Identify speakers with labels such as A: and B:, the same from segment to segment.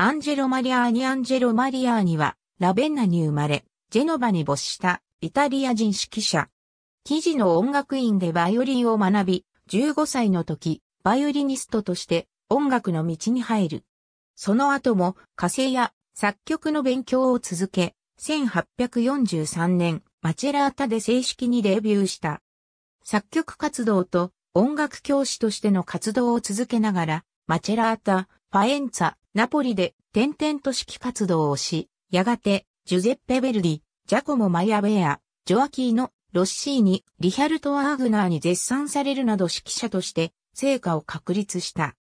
A: アンジェ
B: ロ・マリアーニ・アンジェロ・マリアーニは、ラベンナに生まれ、ジェノバに没したイタリア人指揮者。記事の音楽院でバイオリンを学び、15歳の時、バイオリニストとして音楽の道に入る。その後も、火星や作曲の勉強を続け、1843年、マチェラータで正式にデビューした。作曲活動と音楽教師としての活動を続けながら、マチェラータ、ファエンツァ、ナポリで転々と指揮活動をし、やがて、ジュゼッペ・ベルディ、ジャコモ・マイア・ベア、ジョアキーノ、ロッシーニ、リヒャルト・ワーグナーに絶賛されるなど指揮者として成果を確立した。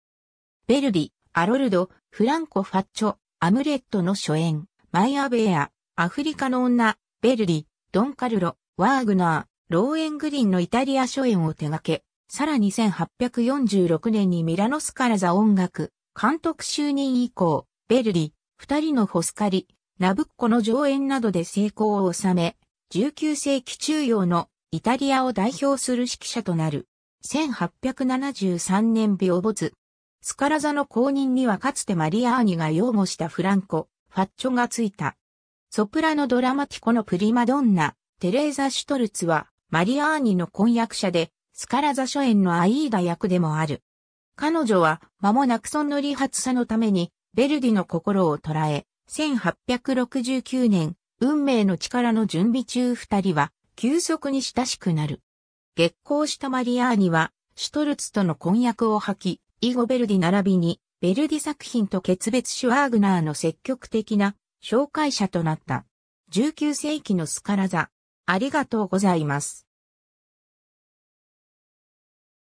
B: ベルディ、アロルド、フランコ・ファッチョ、アムレットの初演、マイアベア、アフリカの女、ベルディ、ドン・カルロ、ワーグナー、ローエングリンのイタリア初演を手掛け、さらに1846年にミラノスカラザ音楽監督就任以降、ベルリ、二人のホスカリ、ナブッコの上演などで成功を収め、19世紀中央のイタリアを代表する指揮者となる。1873年病没。スカラザの公認にはかつてマリアーニが擁護したフランコ、ファッチョがついた。ソプラノドラマティコのプリマドンナ、テレーザ・シュトルツは、マリアーニの婚約者で、スカラザ初演のアイーダ役でもある。彼女は間もなくその理発さのために、ベルディの心を捉え、1869年、運命の力の準備中二人は、急速に親しくなる。月光したマリアーニは、シュトルツとの婚約を吐き、イゴ・ベルディ並びに、ベルディ作品と決別しワーグナーの積極的な紹介者となった。19世紀のスカラザ、
A: ありがとうございます。